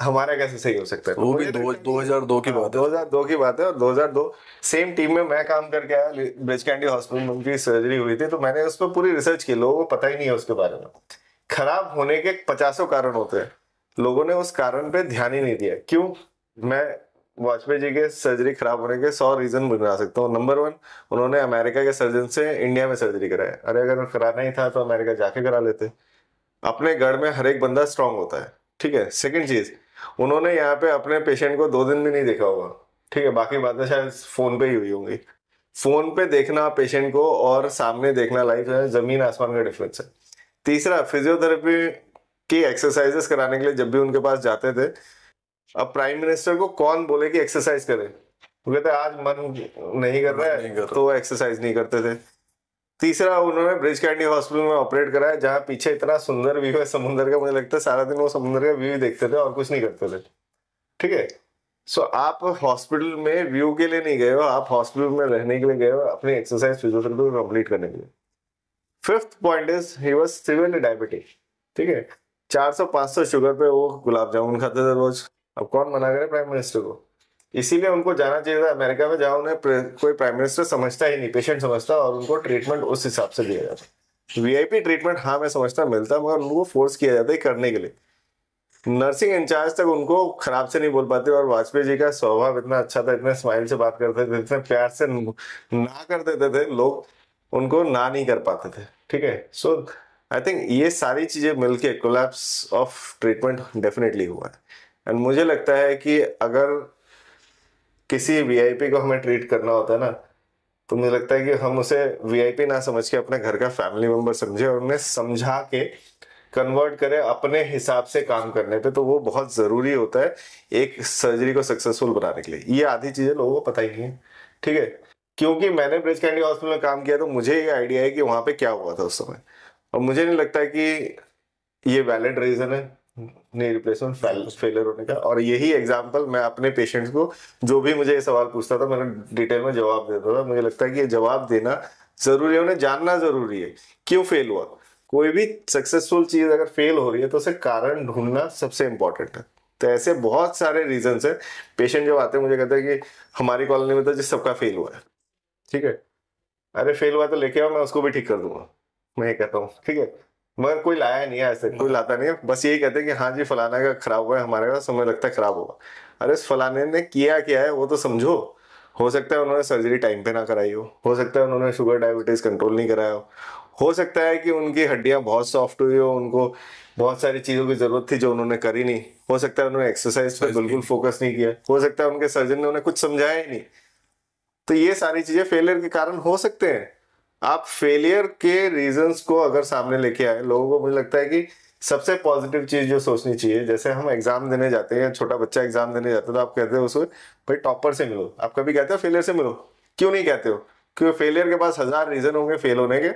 हमारा कैसे सही हो सकता है वो भी दो हजार दो की बात है हाँ, दो हजार दो की बात है और दो हजार दो सेम टीम में मैं काम करके आया ब्रिज कैंडी हॉस्पिटल में उनकी सर्जरी हुई थी तो मैंने उस पर पूरी रिसर्च की लोगों को पता ही नहीं है उसके बारे में खराब होने के पचासों कारण होते हैं लोगों ने उस कारण पे ध्यान ही नहीं दिया क्यों मैं वाजपेयी जी के सर्जरी खराब होने के सौ रीजन बना सकता हूँ नंबर वन उन्होंने अमेरिका के सर्जन से इंडिया में सर्जरी कराया अरे अगर कराना ही था तो अमेरिका जाके करा लेते अपने गढ़ में हर एक बंदा स्ट्रांग होता है ठीक है सेकेंड चीज़ उन्होंने यहाँ पे अपने पेशेंट को दो दिन भी नहीं देखा होगा ठीक है बाकी बातें शायद फ़ोन पे ही हुई होंगी फ़ोन पे देखना पेशेंट को और सामने देखना लाइफ है ज़मीन आसमान का डिफरेंस है तीसरा फिजियोथेरेपी की एक्सरसाइजेस कराने के लिए जब भी उनके पास जाते थे अब प्राइम मिनिस्टर को कौन बोले कि एक्सरसाइज करे वो कहते आज मन नहीं कर रहा है तो एक्सरसाइज नहीं करते थे तीसरा उन्होंने ब्रिज कैंडी हॉस्पिटल में ऑपरेट कराया जहाँ पीछे इतना सुंदर व्यू है समुद्र का मुझे लगता है सारा दिन वो समुद्र का व्यू देखते थे और कुछ नहीं करते थे ठीक है सो आप हॉस्पिटल में व्यू के लिए नहीं गए हो आप हॉस्पिटल में रहने के लिए गए हो अपनी एक्सरसाइज फिजियोथेरेपी को कंप्लीट करने के लिए fifth point is he was severely diabetic ठीक है चार सौ पाँच सौ शुगर पे वो गुलाब जामुन खाते थे रोज अब कौन मना करे प्राइम मिनिस्टर को इसीलिए उनको जाना चाहिए था अमेरिका में जहाँ उन्हें कोई प्राइम मिनिस्टर समझता ही नहीं पेशेंट समझता और उनको ट्रीटमेंट उस हिसाब से दिया जाता वीआईपी ट्रीटमेंट हाँ मैं समझता मिलता मगर उनको फोर्स किया जाता है करने के लिए नर्सिंग इंचार्ज तक उनको खराब से नहीं बोल पाते और वाजपेयी जी का स्वभाव इतना अच्छा था इतने स्माइल से बात करते थे इतने प्यार से ना कर देते थे लोग उनको ना नहीं कर पाते थे ठीक है सो आई थिंक ये सारी चीज़ें मिलके कोलैप्स ऑफ ट्रीटमेंट डेफिनेटली हुआ है एंड मुझे लगता है कि अगर किसी वीआईपी को हमें ट्रीट करना होता है ना तो मुझे लगता है कि हम उसे वीआईपी ना समझ के अपने घर का फैमिली मेंबर समझे और उन्हें समझा के कन्वर्ट करें अपने हिसाब से काम करने पे तो वो बहुत ज़रूरी होता है एक सर्जरी को सक्सेसफुल बनाने के लिए ये आधी चीज़ें लोगों को पता ही नहीं है ठीक है क्योंकि मैंने ब्रिज कैंडी हॉस्पिटल में काम किया तो मुझे ये आइडिया है कि वहां पे क्या हुआ था उस समय और मुझे नहीं लगता कि ये वैलिड रीज़न है नी रिप्लेसमेंट फेलियर होने का और यही एग्जाम्पल मैं अपने पेशेंट्स को जो भी मुझे ये सवाल पूछता था मैंने डिटेल में जवाब देता था मुझे लगता है कि ये जवाब देना जरूरी है उन्हें जानना जरूरी है क्यों फेल हुआ कोई भी सक्सेसफुल चीज अगर फेल हो रही है तो उसे कारण ढूंढना सबसे इम्पोर्टेंट है तो ऐसे बहुत सारे रीजन है पेशेंट जब आते हैं मुझे कहते हैं कि हमारी कॉलोनी में तो जिस सबका फेल हुआ है ठीक है अरे फेल हुआ तो लेके आओ मैं उसको भी ठीक कर दूंगा मैं ये कहता हूँ ठीक है मगर कोई लाया नहीं है ऐसे कोई हम्म। लाता नहीं है बस यही कहते हैं कि हाँ जी फलाना का खराब हुआ है हमारे पास हमें लगता है खराब होगा अरे फलाने ने किया क्या है वो तो समझो हो सकता है उन्होंने सर्जरी टाइम पे ना कराई हो हो सकता है उन्होंने शुगर डायबिटीज कंट्रोल नहीं कराया हो हो सकता है कि उनकी हड्डियाँ बहुत सॉफ्ट हुई हो उनको बहुत सारी चीज़ों की ज़रूरत थी जो उन्होंने करी नहीं हो सकता है उन्होंने एक्सरसाइज पर बिल्कुल फोकस नहीं किया हो सकता है उनके सर्जन ने उन्हें कुछ समझाया ही नहीं तो ये सारी चीज़ें फेलियर के कारण हो सकते हैं आप फेलियर के रीजंस को अगर सामने लेके आए लोगों को मुझे लगता है कि सबसे पॉजिटिव चीज जो सोचनी चाहिए जैसे हम एग्जाम देने जाते हैं छोटा बच्चा एग्जाम देने जाता है तो आप कहते हो उसको भाई टॉपर से मिलो आप कभी कहते हो फेलियर से मिलो क्यों नहीं कहते हो क्योंकि फेलियर के पास हजार रीजन होंगे फेल होने के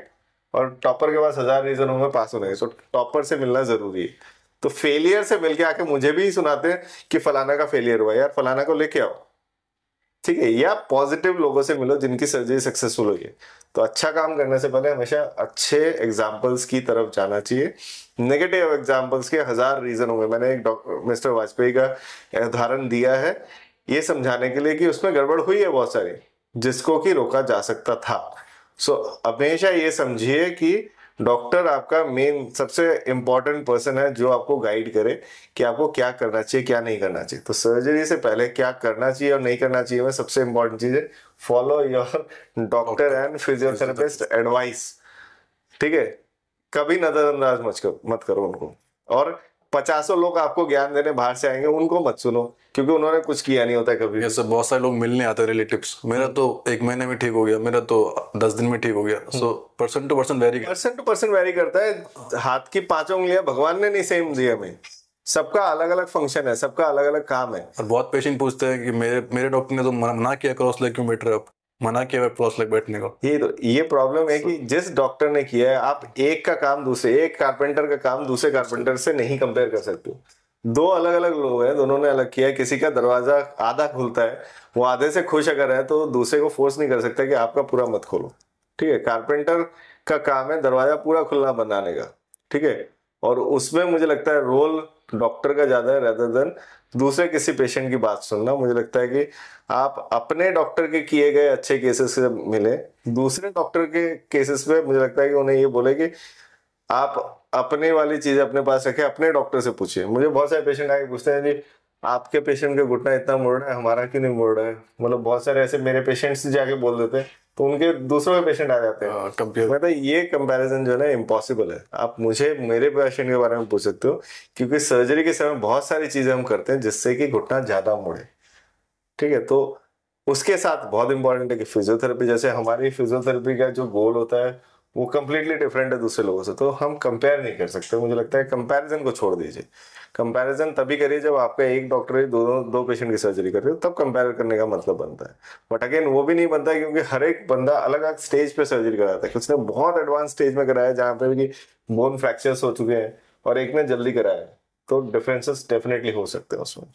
और टॉपर के पास हजार रीजन होंगे पास होने के सो टॉपर से मिलना जरूरी है तो फेलियर से मिलके आके मुझे भी सुनाते हैं कि फलाना का फेलियर हुआ यार फलाना को लेके आओ ठीक है या पॉजिटिव लोगों से मिलो जिनकी सर्जरी सक्सेसफुल हुई है तो अच्छा काम करने से पहले हमेशा अच्छे एग्जाम्पल्स की तरफ जाना चाहिए नेगेटिव एग्जाम्पल्स के हजार रीज़न होंगे मैंने एक डॉक्टर मिस्टर वाजपेयी का उदाहरण दिया है ये समझाने के लिए कि उसमें गड़बड़ हुई है बहुत सारी जिसको कि रोका जा सकता था सो हमेशा ये समझिए कि डॉक्टर आपका मेन सबसे इम्पोर्टेंट पर्सन है जो आपको गाइड करे कि आपको क्या करना चाहिए क्या नहीं करना चाहिए तो सर्जरी से पहले क्या करना चाहिए और नहीं करना चाहिए वह सबसे इम्पोर्टेंट चीज़ है follow your doctor and physiotherapist advice ठीक है कभी नज़रअंदाज मत करो मत करो उनको और पचासों लोग आपको ज्ञान देने बाहर से आएंगे उनको मत सुनो क्योंकि उन्होंने कुछ किया नहीं होता कभी ये सब बहुत सारे लोग मिलने आते हैं रिलेटिव्स मेरा तो एक महीने में ठीक हो गया मेरा तो दस दिन में ठीक हो गया so person to person vary person to person vary करता है हाथ की पांचों उंगलियां भगवान ने नहीं सेम दिया हमें सबका अलग अलग फंक्शन है सबका अलग अलग काम है और बहुत पेशेंट पूछते हैं कि मेरे मेरे डॉक्टर ने तो मना किया क्रॉस लेग क्यों बैठ रहे आप मना किया हुआ प्लस लग बैठने को ये तो ये प्रॉब्लम है कि जिस डॉक्टर ने किया है आप एक का काम दूसरे एक कारपेंटर का काम दूसरे कारपेंटर से नहीं कंपेयर कर सकते दो अलग अलग लोग हैं दोनों ने अलग किया है किसी का दरवाजा आधा खुलता है वो आधे से खुश अगर है तो दूसरे को फोर्स नहीं कर सकता कि आपका पूरा मत खोलो ठीक है कारपेंटर का काम है दरवाजा पूरा खुलना बनाने का ठीक है और उसमें मुझे लगता है रोल डॉक्टर का ज़्यादा है रेदर देन दूसरे किसी पेशेंट की बात सुनना मुझे लगता है कि आप अपने डॉक्टर के किए गए अच्छे केसेस से मिले दूसरे डॉक्टर के केसेस पे मुझे लगता है कि उन्हें ये बोले कि आप अपने वाली चीज़ें अपने पास रखें अपने डॉक्टर से पूछिए मुझे बहुत सारे पेशेंट आके पूछते हैं जी आपके पेशेंट का घुटना इतना मुड़ रहा है हमारा क्यों नहीं मुड़ रहा है मतलब बहुत सारे ऐसे मेरे पेशेंट्स जाके बोल देते हैं तो उनके दूसरों के पेशेंट आ जाते हैं मतलब ये कंपैरिजन जो है ना इम्पॉसिबल है आप मुझे मेरे पेशेंट के बारे में पूछ सकते हो क्योंकि सर्जरी के समय बहुत सारी चीजें हम करते हैं जिससे कि घुटना ज्यादा मुड़े ठीक है तो उसके साथ बहुत इंपॉर्टेंट है कि फिजियोथेरेपी जैसे हमारी फिजियोथेरेपी का जो गोल होता है वो कम्प्लीटली डिफरेंट है दूसरे लोगों से तो हम कंपेयर नहीं कर सकते मुझे लगता है कंपेरिजन को छोड़ दीजिए कंपैरिजन तभी करिए जब आपका एक डॉक्टर ही दो दो, दो पेशेंट की सर्जरी कर रहे हो तब कंपेयर करने का मतलब बनता है बट अगेन वो भी नहीं बनता क्योंकि हर एक बंदा अलग अलग स्टेज पे सर्जरी कराता है उसने बहुत एडवांस स्टेज में कराया जहाँ पे भी बोन फ्रैक्चर्स हो चुके हैं और एक ने जल्दी कराया तो डिफरेंसेस डेफिनेटली हो सकते हैं उसमें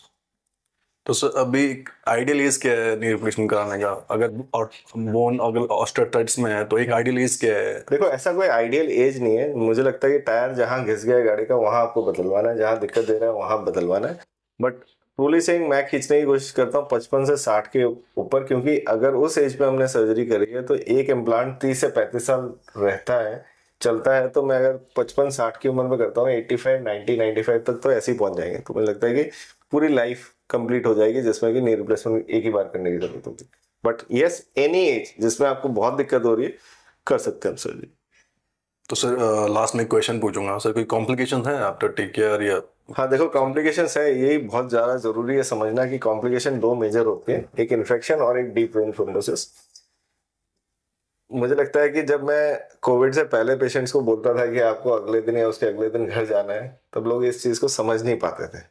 तो सर अभी एक आइडियल एज क्या है नी रिप्लेसमेंट कराने का अगर और बोन अगर ऑस्ट्रोटाइट्स में है तो एक आइडियल एज क्या है देखो ऐसा कोई आइडियल एज नहीं है मुझे लगता है कि टायर जहाँ घिस गया गाड़ी का वहाँ आपको बदलवाना है जहाँ दिक्कत दे रहा है वहाँ बदलवाना है बट ट्रूली सेइंग मैं खींचने की कोशिश करता हूँ पचपन से साठ के ऊपर क्योंकि अगर उस एज पे हमने सर्जरी करी है तो एक इम्प्लांट तीस से पैंतीस साल रहता है चलता है तो मैं अगर पचपन साठ की उम्र में करता हूँ eighty five ninety ninety five तक तो ऐसे ही पहुँच जाएंगे तो मुझे लगता है कि पूरी लाइफ कंप्लीट हो जाएगी जिसमें कि नी रिप्लेसमेंट एक ही बार करने की जरूरत होती बट यस एनी एज जिसमें आपको बहुत दिक्कत हो रही है कर सकते हैं सर जी तो सर लास्ट में क्वेश्चन पूछूंगा सर कोई कॉम्प्लिकेशन है आफ्टर टेक केयर या हाँ देखो कॉम्प्लिकेशन है यही बहुत ज़्यादा ज़रूरी है समझना कि कॉम्प्लिकेशन दो मेजर होते हैं एक इन्फेक्शन और एक डीप वेन थ्रोम्बोसिस मुझे लगता है कि जब मैं कोविड से पहले पेशेंट्स को बोलता था कि आपको अगले दिन या उसके अगले दिन घर जाना है तब लोग इस चीज़ को समझ नहीं पाते थे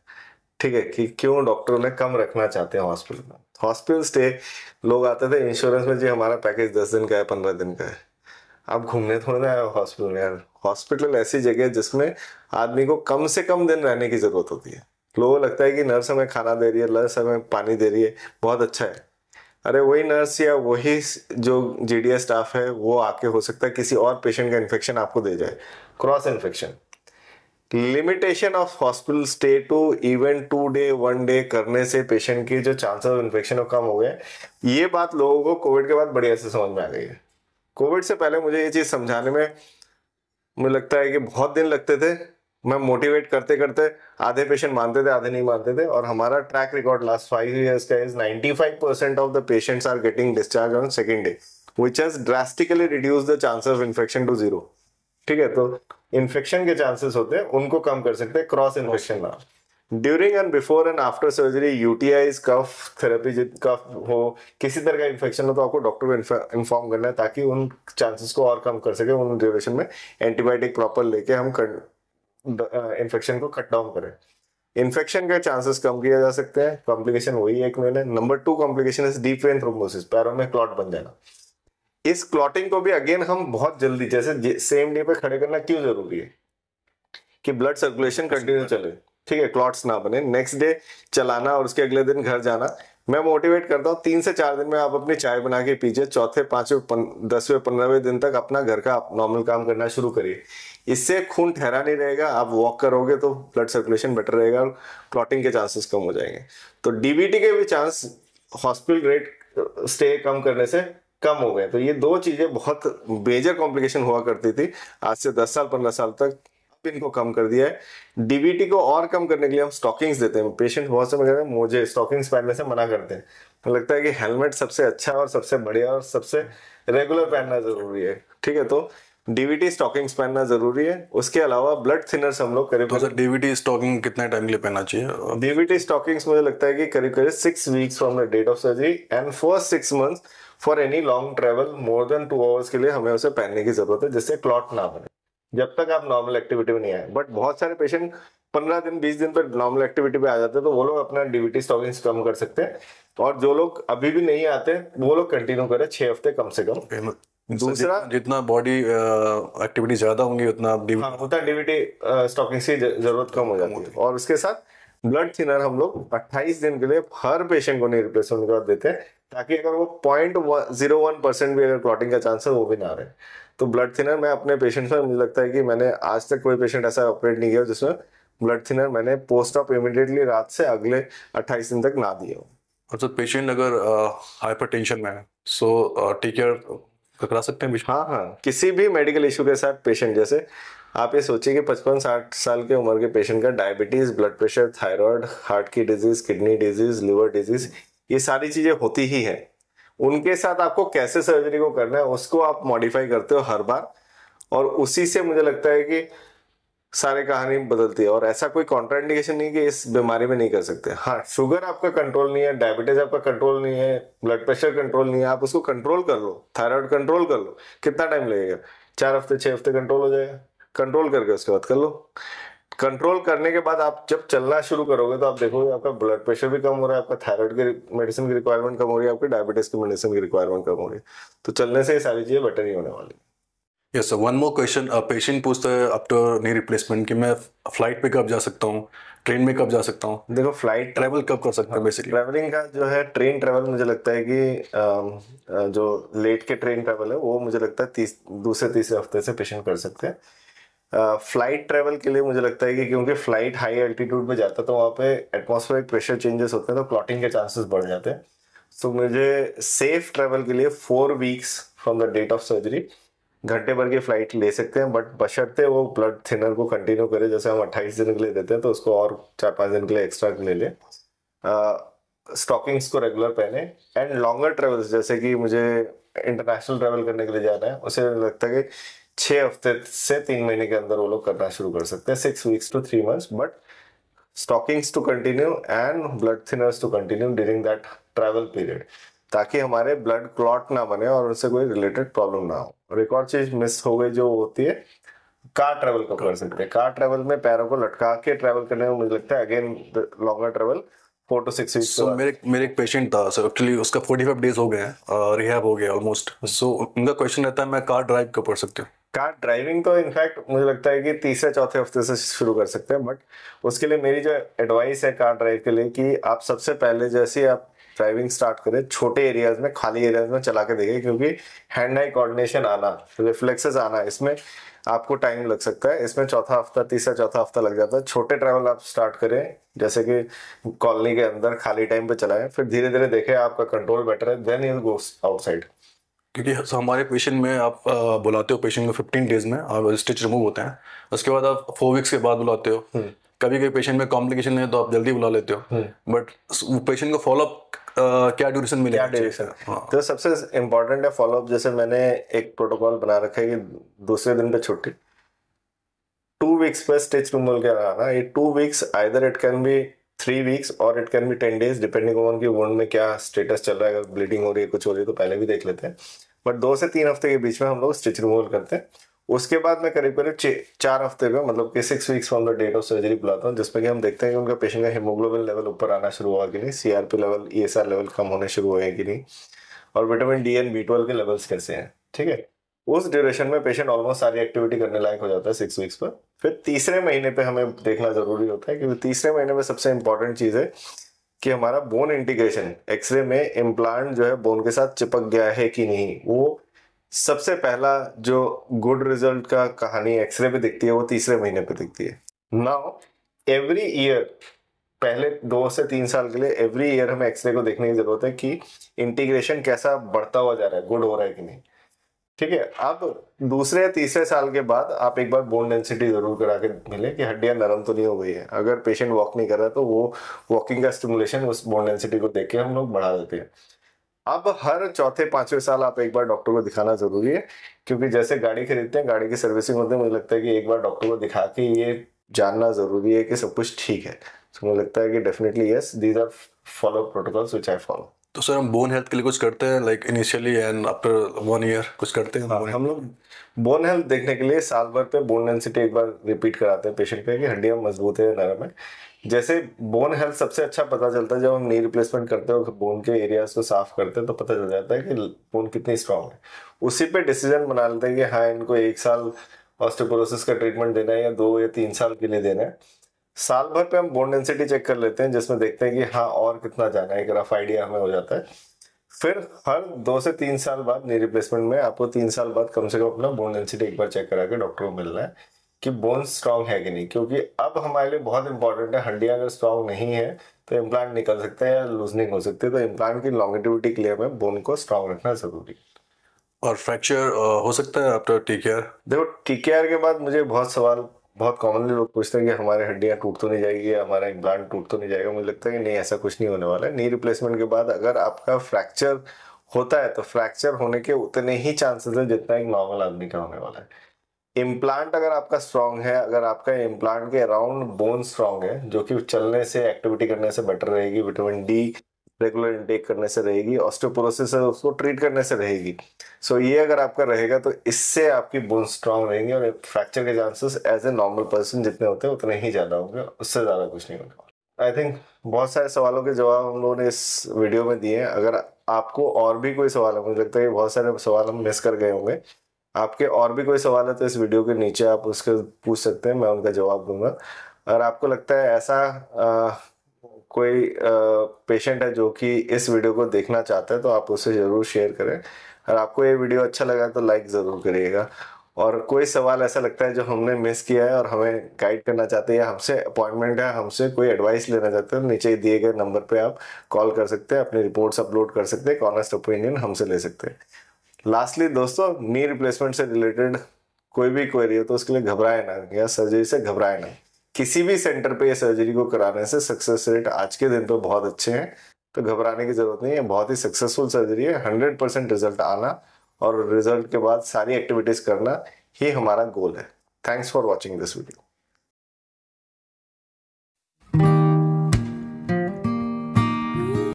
ठीक है कि क्यों डॉक्टर उन्हें कम रखना चाहते हैं हॉस्पिटल में हॉस्पिटल स्टे लोग आते थे इंश्योरेंस में जी हमारा पैकेज दस दिन का है पंद्रह दिन का है आप घूमने थोड़े ना आए हॉस्पिटल में यार हॉस्पिटल ऐसी जगह है जिसमें आदमी को कम से कम दिन रहने की ज़रूरत होती है लोगों को लगता है कि नर्स हमें खाना दे रही है नर्स हमें पानी दे रही है बहुत अच्छा है अरे वही नर्स या वही जो जी स्टाफ है वो आके हो सकता है किसी और पेशेंट का इन्फेक्शन आपको दे जाए cross infection limitation of hospital stay to even two day one day करने से पेशेंट के जो चांसेस ऑफ इन्फेक्शन कम हो गए ये बात लोगों को कोविड के बाद बढ़िया से समझ में आ गई है कोविड से पहले मुझे ये चीज़ समझाने में मुझे लगता है कि बहुत दिन लगते थे मैं मोटिवेट करते करते आधे पेशेंट मानते थे आधे नहीं मानते थे और हमारा track record last five years का is five percent of the patients are getting discharge on second day which has drastically reduce the chance of infection to zero ठीक है तो इन्फेक्शन के चांसेस होते हैं उनको कम कर सकते हैं क्रॉस इन्फेक्शन ना during and before and after surgery UTIs cough therapy cough हो किसी तरह का इन्फेक्शन हो तो आपको डॉक्टर को इन्फॉर्म करना है ताकि उन चांसेस को और कम कर सके उन ड्यूरेशन में एंटीबायोटिक प्रॉपर लेके हम इन्फेक्शन को कट डाउन करें इन्फेक्शन के चांसेस कम किया जा सकते हैं कॉम्प्लिकेशन वही है एक मेन है number two complication is deep vein thrombosis पैरों में क्लॉट बन जाना इस क्लॉटिंग को भी अगेन हम बहुत जल्दी जैसे सेम डे पे खड़े करना क्यों जरूरी है कि ब्लड सर्कुलेशन कंटिन्यू चले ठीक है क्लॉट्स ना बने नेक्स्ट डे चलाना और उसके अगले दिन घर जाना मैं मोटिवेट करता हूँ तीन से चार दिन में आप अपनी चाय बना के पीजिए चौथे पांचवे दसवें पंद्रहवें दिन तक अपना घर का नॉर्मल काम करना शुरू करिए इससे खून ठहरा नहीं रहेगा आप वॉक करोगे तो ब्लड सर्कुलेशन बेटर रहेगा और क्लॉटिंग के चांसेस कम हो जाएंगे तो डीबीटी के भी चांस हॉस्पिटल रेट स्टे कम करने से कम हो गए तो ये दो चीज़ें बहुत मेजर कॉम्प्लिकेशन हुआ करती थी आज से दस साल पंद्रह साल तक इनको कम कर दिया है डीबीटी को और कम करने के लिए हम स्टॉकिंग्स देते हैं पेशेंट बहुत से हैं मुझे स्टॉकिंग्स पहनने से मना करते हैं तो लगता है कि हेलमेट सबसे अच्छा और सबसे बढ़िया और सबसे रेगुलर पहनना जरूरी है ठीक है तो डीवीटी स्टॉकिंग्स पहनना जरूरी है उसके अलावा ब्लड थिनर्स हम लोग करीब डीवीटी तो स्टॉकिंग कितने टाइम के लिए पहनना चाहिए डीवीटी स्टॉकिंग्स मुझे लगता है कि करीब करीब six weeks from the date of surgery and first six months for any long travel more than two hours के लिए हमें उसे पहनने की जरूरत है जिससे क्लॉट ना बने जब तक आप नॉर्मल एक्टिविटी में नहीं आए बट बहुत सारे पेशेंट पंद्रह दिन बीस दिन पर नॉर्मल एक्टिविटी पे आ जाते हैं तो वो लोग अपना डीवीटी स्टॉकिंग्स कम कर सकते हैं और जो लोग अभी भी नहीं आते वो लोग कंटिन्यू करें छह हफ्ते कम से कम दूसरा जितना बॉडी एक्टिविटी ज्यादा होंगी उतना हाँ, उतना डीवीटी स्टॉकिंग्स की जरूरत कम हो जाती है और उसके साथ ब्लड थिनर हम लोग 28 दिन के लिए हर पेशेंट को नहीं रिप्लेसमेंट कर देते हैं ताकि अगर वो पॉइंट जीरो वन परसेंट भी अगर क्लॉटिंग का चांस है वो भी ना रहे तो ब्लड थिनर मैं अपने पेशेंट में मुझे लगता है कि मैंने आज तक कोई पेशेंट ऐसा ऑपरेट नहीं किया जिसमें ब्लड थिनर मैंने पोस्ट ऑप इमिडिएटली रात से अगले अट्ठाईस दिन तक ना दिए और सर तो पेशेंट अगर हाइपर टेंशन में है सो टेक केयर करा सकते हैं हाँ हाँ किसी भी मेडिकल इशू के साथ पेशेंट जैसे आप ये सोचिए कि पचपन साठ साल के उम्र के पेशेंट का diabetes blood pressure thyroid heart की disease kidney disease liver disease ये सारी चीज़ें होती ही है उनके साथ आपको कैसे सर्जरी को करना है उसको आप मॉडिफाई करते हो हर बार और उसी से मुझे लगता है कि सारे कहानी बदलती है और ऐसा कोई कॉन्ट्राइंडिकेशन नहीं कि इस बीमारी में नहीं कर सकते हाँ शुगर आपका कंट्रोल नहीं है डायबिटीज आपका कंट्रोल नहीं है ब्लड प्रेशर कंट्रोल नहीं है आप उसको कंट्रोल कर लो थायराइड कंट्रोल कर लो कितना टाइम लगेगा चार हफ्ते छः हफ्ते कंट्रोल हो जाएगा कंट्रोल करके उसके बाद कर लो कंट्रोल करने के बाद आप जब चलना शुरू करोगे तो आप देखोगे आपका ब्लड प्रेशर भी कम हो रहा है आपका थायराइड की मेडिसिन की रिक्वायरमेंट कम हो रही है आपकी डायबिटीज की मेडिसिन की रिक्वायरमेंट कम हो रही है तो चलने से ये सारी चीज़ें बेटर ही होने वाली है yes sir one more question patient पूछता है आफ्टर नी रिप्लेसमेंट कि मैं फ्लाइट पे कब जा सकता हूँ ट्रेन में कब जा सकता हूँ देखो फ्लाइट ट्रैवल कब कर सकता हूँ बेसिकली ट्रैवलिंग का जो है ट्रेन ट्रैवल मुझे लगता है कि जो लेट के ट्रेन ट्रैवल है वो मुझे लगता है तीस दूसरे तीसरे हफ्ते से पेशेंट कर सकते हैं फ्लाइट ट्रेवल के लिए मुझे लगता है कि क्योंकि फ्लाइट हाई एल्टीट्यूड में जाता है तो वहाँ पे एटमॉस्फेरिक प्रेशर चेंजेस होते हैं तो क्लॉटिंग के चांसेस बढ़ जाते हैं सो तो so, मुझे सेफ ट्रेवल के लिए four weeks from the date of surgery घंटे भर की फ्लाइट ले सकते हैं बट बशर्ते वो ब्लड थिनर को कंटिन्यू करें जैसे हम अट्ठाईस दिन के लिए देते हैं तो उसको और चार पाँच दिन के लिए एक्स्ट्रा ले लें स्टॉकिंग्स को रेगुलर पहने एंड लॉन्गर ट्रेवल्स जैसे कि मुझे इंटरनेशनल ट्रेवल करने के लिए जाना है उसे लगता है कि छः हफ्ते से तीन महीने के अंदर वो लोग करना शुरू कर सकते हैं six weeks to three months but stockings to continue and blood thinners to continue during that travel period ताकि हमारे ब्लड क्लॉट ना बने और उनसे कोई रिलेटेड प्रॉब्लम ना हो और एक और चीज मिस हो गई जो होती है कार ट्रेवल को कर सकते हैं कार ट्रेवल में पैरों को लटका के ट्रेवल करने में मुझे लगता है again longer travel four to six weeks so मेरे मेरे एक पेशेंट था सर एक्चुअली उसका फोर्टी फाइव डेज हो गए हैं रिहैब हो गया ऑलमोस्ट सो उनका क्वेश्चन रहता है मैं कार ड्राइव कब कर सकती हूँ कार ड्राइविंग तो इनफैक्ट मुझे लगता है कि तीसरे चौथे हफ्ते से शुरू कर सकते हैं बट उसके लिए मेरी जो एडवाइस है कार ड्राइव के लिए कि आप सबसे पहले जैसे आप ड्राइविंग स्टार्ट करें छोटे एरियाज में खाली एरियाज में चला के देखें क्योंकि हैंड आई कोऑर्डिनेशन आना रिफ्लेक्सेस आना इसमें आपको टाइम लग सकता है इसमें चौथा हफ्ता तीसरा चौथा हफ्ता लग जाता है छोटे ट्रैवल आप स्टार्ट करें जैसे कि कॉलोनी के अंदर खाली टाइम पे चलाएं फिर धीरे धीरे देखें आपका कंट्रोल बेटर है देन यू गो आउटसाइड क्योंकि हमारे पेशेंट में आप बुलाते हो पेशेंट को फिफ्टीन डेज में आप स्टिच रिमूव होते हैं उसके बाद आप फोर वीक्स के बाद बुलाते हो हम्म। कभी कभी पेशेंट में कॉम्प्लिकेशन है तो आप जल्दी बुला लेते हो बट हम्म। पेशेंट को फॉलोअप क्या ड्यूरेशन मिले क्या ड्यूरेशन हाँ। तो सबसे इम्पोर्टेंट है फॉलोअप जैसे मैंने एक प्रोटोकॉल बना रखा है कि दूसरे दिन पे छुट्टी टू वीक्स पे स्टिच रिमूवल कराना ये two weeks either it can be three weeks or it can be ten days depending on की वर्ल्ड में क्या स्टेटस चल रहा है अगर ब्लीडिंग हो रही है कुछ हो रही है तो पहले भी देख लेते हैं बट दो से तीन हफ्ते के बीच में हम लोग स्टिच रिमूवल करते हैं उसके बाद मैं करीब करीब चार हफ्ते में मतलब कि six weeks from the date of surgery बुलाता हूँ जिसमें कि हम देखते हैं कि उनका पेशेंट का हीमोग्लोबिन लेवल ऊपर आना शुरू हुआ कि नहीं सीआरपी लेवल आर लेवल कम होने शुरू हुए कि नहीं और vitamin D and B twelve के लेवल्स कैसे हैं ठीक है उस ड्यूरेशन में पेशेंट ऑलमोस्ट सारी एक्टिविटी करने लायक हो जाता है सिक्स वीक्स पर फिर तीसरे महीने पे हमें देखना जरूरी होता है क्योंकि तीसरे महीने में सबसे इंपॉर्टेंट चीज़ है कि हमारा बोन इंटीग्रेशन एक्सरे में इम्प्लांट जो है बोन के साथ चिपक गया है कि नहीं वो सबसे पहला जो गुड रिजल्ट का कहानी एक्सरे पे दिखती है वो तीसरे महीने पे दिखती है नाउ एवरी ईयर पहले दो से तीन साल के लिए एवरी ईयर हमें एक्सरे को देखने की जरूरत है कि इंटीग्रेशन कैसा बढ़ता हुआ जा रहा है गुड हो रहा है कि नहीं ठीक है अब दूसरे या तीसरे साल के बाद आप एक बार बोन डेंसिटी जरूर करा के मिले कि हड्डियां नरम तो नहीं हो गई है अगर पेशेंट वॉक नहीं कर रहा तो वो वॉकिंग का स्टिमुलेशन उस बोन डेंसिटी को देख के हम लोग बढ़ा देते हैं अब हर चौथे पांचवें साल आप एक बार डॉक्टर को दिखाना जरूरी है क्योंकि जैसे गाड़ी खरीदते हैं गाड़ी की सर्विसिंग होती है मुझे लगता है कि एक बार डॉक्टर को दिखा के ये जानना जरूरी है कि सब कुछ ठीक है तो मुझे लगता है कि definitely yes these are follow protocols which I follow तो सर हम बोन हेल्थ के लिए कुछ करते हैं like initially and after one year कुछ करते हैं हाँ, हम लोग बोन हेल्थ देखने के लिए साल भर पे बोन डेंसिटी एक बार रिपीट कराते हैं पेशेंट के कि हड्डियाँ मजबूत है नरम है जैसे बोन हेल्थ सबसे अच्छा पता चलता है जब हम नी रिप्लेसमेंट करते हो बोन के एरियाज को साफ करते हैं तो पता चल जाता है कि बोन कितनी स्ट्रांग है उसी पे डिसीजन बना लेते हैं कि हाँ इनको एक साल ऑस्टोपोरोसिस का ट्रीटमेंट देना है या दो या तीन साल के लिए देना है साल भर पे हम बोन डेंसिटी चेक कर लेते हैं जिसमें देखते हैं कि हाँ और कितना जाना है एक रफ आइडिया हमें हो जाता है फिर हर दो से तीन साल बाद नी रिप्लेसमेंट में आपको तीन साल बाद कम से कम अपना बोन डेंसिटी एक बार चेक करा के डॉक्टर को मिलना है कि बोन स्ट्रांग है कि नहीं क्योंकि अब हमारे लिए बहुत इंपॉर्टेंट है हड्डियाँ अगर स्ट्रांग नहीं है तो इम्प्लांट निकल सकता है या लूजनिंग हो सकती है तो इम्प्लांट की लॉन्गेटिविटी के लिए हमें बोन को स्ट्रांग रखना जरूरी है और फ्रैक्चर हो सकता है आफ्टर टी केयर देखो टी केयर के बाद मुझे बहुत सवाल बहुत कॉमनली लोग पूछते हैं कि हमारे हड्डियाँ टूट तो नहीं जाएगी हमारा इम्प्लांट टूट तो नहीं जाएगा मुझे लगता है कि नहीं ऐसा कुछ नहीं होने वाला है नी रिप्लेसमेंट के बाद अगर आपका फ्रैक्चर होता है तो फ्रैक्चर होने के उतने ही चांसेस है जितना एक नॉर्मल आदमी का होने वाला है इम्प्लांट अगर आपका स्ट्रांग है अगर आपका इम्प्लांट के अराउंड बोन स्ट्रांग है जो कि चलने से एक्टिविटी करने से बेटर रहेगी विटामिन डी रेगुलर इंटेक करने से रहेगी ऑस्टोपोरोसिस है उसको ट्रीट करने से रहेगी सो so, ये अगर आपका रहेगा तो इससे आपकी बोन स्ट्रांग रहेंगी और फ्रैक्चर के chances as a normal person जितने होते हैं उतने ही ज़्यादा होंगे उससे ज़्यादा कुछ नहीं होगा आई थिंक बहुत सारे सवालों के जवाब हम लोगों ने इस वीडियो में दिए हैं अगर आपको और भी कोई सवाल है मुझे लगता है बहुत सारे सवाल हम मिस कर गए होंगे आपके और भी कोई सवाल है तो इस वीडियो के नीचे आप उसके पूछ सकते हैं मैं उनका जवाब दूंगा अगर आपको लगता है ऐसा आ, कोई पेशेंट है जो कि इस वीडियो को देखना चाहता है तो आप उसे ज़रूर शेयर करें और आपको ये वीडियो अच्छा लगा तो लाइक ज़रूर करिएगा और कोई सवाल ऐसा लगता है जो हमने मिस किया है और हमें गाइड करना चाहते हैं या हमसे अपॉइंटमेंट है हमसे कोई एडवाइस लेना चाहते हैं तो नीचे दिए गए नंबर पे आप कॉल कर सकते हैं अपनी रिपोर्ट्स अपलोड कर सकते हैं कॉनेस्ट ओपिनियन हमसे ले सकते हैं लास्टली दोस्तों नी रिप्लेसमेंट से रिलेटेड कोई भी क्वेरी हो तो उसके लिए घबराए ना या सर्जरी से घबराए ना किसी भी सेंटर पे ये सर्जरी को कराने से सक्सेस रेट आज के दिन तो बहुत अच्छे हैं तो घबराने की जरूरत नहीं है बहुत ही सक्सेसफुल सर्जरी है हंड्रेड परसेंट रिजल्ट आना और रिजल्ट के बाद सारी एक्टिविटीज करना ही हमारा गोल है thanks for watching this video